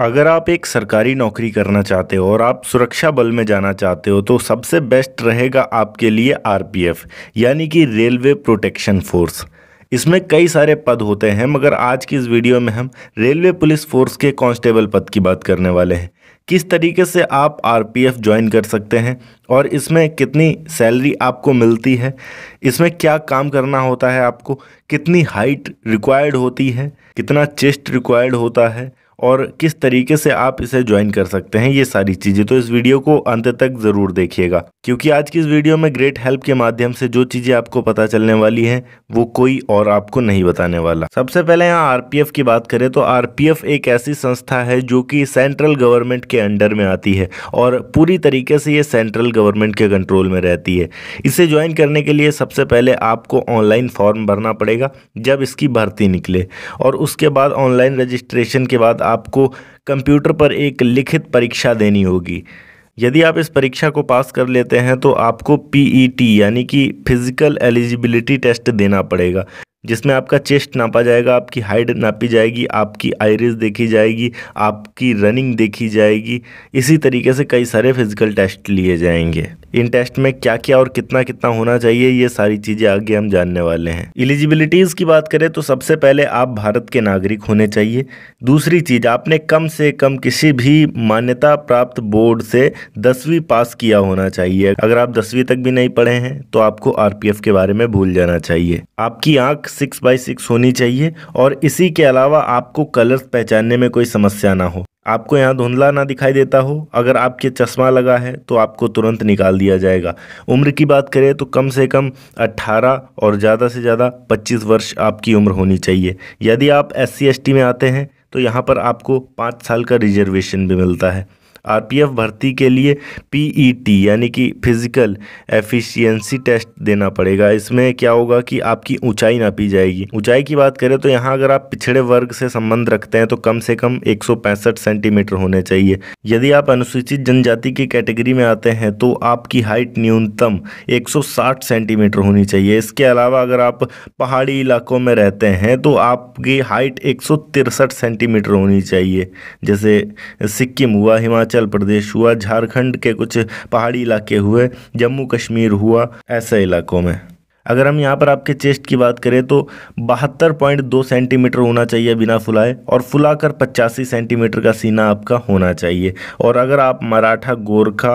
अगर आप एक सरकारी नौकरी करना चाहते हो और आप सुरक्षा बल में जाना चाहते हो तो सबसे बेस्ट रहेगा आपके लिए आरपीएफ यानी कि रेलवे प्रोटेक्शन फोर्स इसमें कई सारे पद होते हैं मगर आज की इस वीडियो में हम रेलवे पुलिस फोर्स के कांस्टेबल पद की बात करने वाले हैं किस तरीके से आप आरपीएफ ज्वाइन कर सकते हैं और इसमें कितनी सैलरी आपको मिलती है इसमें क्या काम करना होता है आपको कितनी हाइट रिक्वायर्ड होती है कितना चेस्ट रिक्वायर्ड होता है और किस तरीके से आप इसे ज्वाइन कर सकते हैं ये सारी चीज़ें तो इस वीडियो को अंत तक ज़रूर देखिएगा क्योंकि आज की इस वीडियो में ग्रेट हेल्प के माध्यम से जो चीज़ें आपको पता चलने वाली हैं वो कोई और आपको नहीं बताने वाला सबसे पहले यहाँ आरपीएफ की बात करें तो आरपीएफ एक ऐसी संस्था है जो कि सेंट्रल गवर्नमेंट के अंडर में आती है और पूरी तरीके से ये सेंट्रल गवर्नमेंट के कंट्रोल में रहती है इसे ज्वाइन करने के लिए सबसे पहले आपको ऑनलाइन फॉर्म भरना पड़ेगा जब इसकी भर्ती निकले और उसके बाद ऑनलाइन रजिस्ट्रेशन के बाद आपको कंप्यूटर पर एक लिखित परीक्षा देनी होगी यदि आप इस परीक्षा को पास कर लेते हैं तो आपको पीईटी e यानी कि फिज़िकल एलिजिबिलिटी टेस्ट देना पड़ेगा जिसमें आपका चेस्ट नापा जाएगा आपकी हाइट नापी जाएगी आपकी आयरिस देखी जाएगी आपकी रनिंग देखी जाएगी इसी तरीके से कई सारे फिज़िकल टेस्ट लिए जाएंगे इन टेस्ट में क्या क्या और कितना कितना होना चाहिए ये सारी चीज़ें आगे हम जानने वाले हैं इलिजिबिलिटीज की बात करें तो सबसे पहले आप भारत के नागरिक होने चाहिए दूसरी चीज़ आपने कम से कम किसी भी मान्यता प्राप्त बोर्ड से दसवीं पास किया होना चाहिए अगर आप दसवीं तक भी नहीं पढ़े हैं तो आपको आर के बारे में भूल जाना चाहिए आपकी आंख सिक्स बाई सिक्स होनी चाहिए और इसी के अलावा आपको कलर्स पहचानने में कोई समस्या ना हो आपको यहाँ धुंधला ना दिखाई देता हो अगर आपके चश्मा लगा है तो आपको तुरंत निकाल दिया जाएगा उम्र की बात करें तो कम से कम 18 और ज़्यादा से ज़्यादा 25 वर्ष आपकी उम्र होनी चाहिए यदि आप एस सी में आते हैं तो यहाँ पर आपको पाँच साल का रिजर्वेशन भी मिलता है आरपीएफ भर्ती के लिए पीईटी e यानी कि फिजिकल एफिशिएंसी टेस्ट देना पड़ेगा इसमें क्या होगा कि आपकी ऊंचाई पी जाएगी ऊंचाई की बात करें तो यहाँ अगर आप पिछड़े वर्ग से संबंध रखते हैं तो कम से कम एक सेंटीमीटर होने चाहिए यदि आप अनुसूचित जनजाति की कैटेगरी में आते हैं तो आपकी हाइट न्यूनतम साठ सेंटीमीटर होनी चाहिए इसके अलावा अगर आप पहाड़ी इलाकों में रहते हैं तो आपकी हाइट एक सेंटीमीटर होनी चाहिए जैसे सिक्किम हुआ हिमाचल हिमाचल प्रदेश हुआ झारखंड के कुछ पहाड़ी इलाके हुए जम्मू कश्मीर हुआ ऐसे इलाकों में अगर हम यहाँ पर आपके चेस्ट की बात करें तो बहत्तर पॉइंट दो सेंटीमीटर होना चाहिए बिना फुलाए और फुलाकर पचासी सेंटीमीटर का सीना आपका होना चाहिए और अगर आप मराठा गोरखा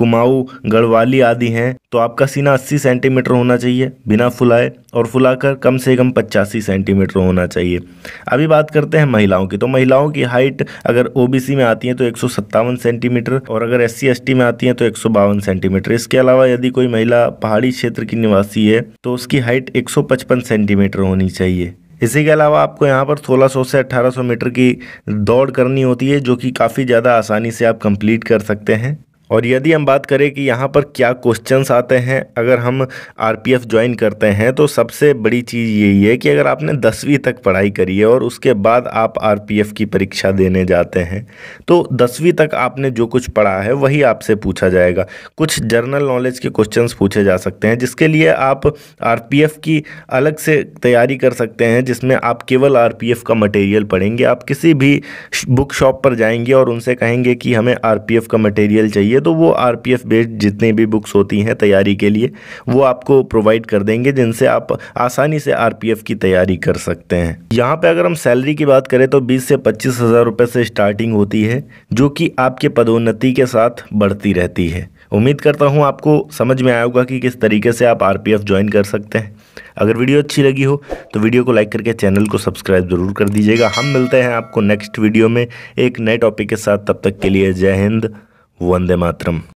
कुमाऊँ गढ़वाली आदि हैं तो आपका सीना 80 सेंटीमीटर होना चाहिए बिना फुलाए और फुलाकर कम से कम पचासी सेंटीमीटर होना चाहिए अभी बात करते हैं महिलाओं की तो महिलाओं की हाइट अगर ओबीसी में आती है तो एक सेंटीमीटर और अगर एस सी में आती हैं तो एक सेंटीमीटर इसके अलावा यदि कोई महिला पहाड़ी क्षेत्र की निवासी है तो उसकी हाइट एक सेंटीमीटर होनी चाहिए इसी के अलावा आपको यहाँ पर 1600 से 1800 मीटर की दौड़ करनी होती है जो कि काफ़ी ज़्यादा आसानी से आप कंप्लीट कर सकते हैं और यदि हम बात करें कि यहाँ पर क्या क्वेश्चंस आते हैं अगर हम आरपीएफ ज्वाइन करते हैं तो सबसे बड़ी चीज़ यही है कि अगर आपने दसवीं तक पढ़ाई करी है और उसके बाद आप आरपीएफ की परीक्षा देने जाते हैं तो दसवीं तक आपने जो कुछ पढ़ा है वही आपसे पूछा जाएगा कुछ जनरल नॉलेज के क्वेश्चन पूछे जा सकते हैं जिसके लिए आप आर की अलग से तैयारी कर सकते हैं जिसमें आप केवल आर का मटेरियल पढ़ेंगे आप किसी भी बुक शॉप पर जाएंगे और उनसे कहेंगे कि हमें आर का मटेरियल चाहिए चाहिए तो वो आर पी एफ बेस्ड जितने भी बुक्स होती हैं तैयारी के लिए वो आपको प्रोवाइड कर देंगे जिनसे आप आसानी से आर पी एफ की तैयारी कर सकते हैं यहाँ पर अगर हम सैलरी की बात करें तो बीस से पच्चीस हज़ार रुपये से स्टार्टिंग होती है जो कि आपके पदोन्नति के साथ बढ़ती रहती है उम्मीद करता हूँ आपको समझ में आया होगा कि किस तरीके से आप आर पी एफ ज्वाइन कर सकते हैं अगर वीडियो अच्छी लगी हो तो वीडियो को लाइक करके चैनल को सब्सक्राइब ज़रूर कर दीजिएगा हम मिलते हैं आपको नेक्स्ट वीडियो में एक नए टॉपिक के साथ तब तक के लिए जय हिंद Vande Matram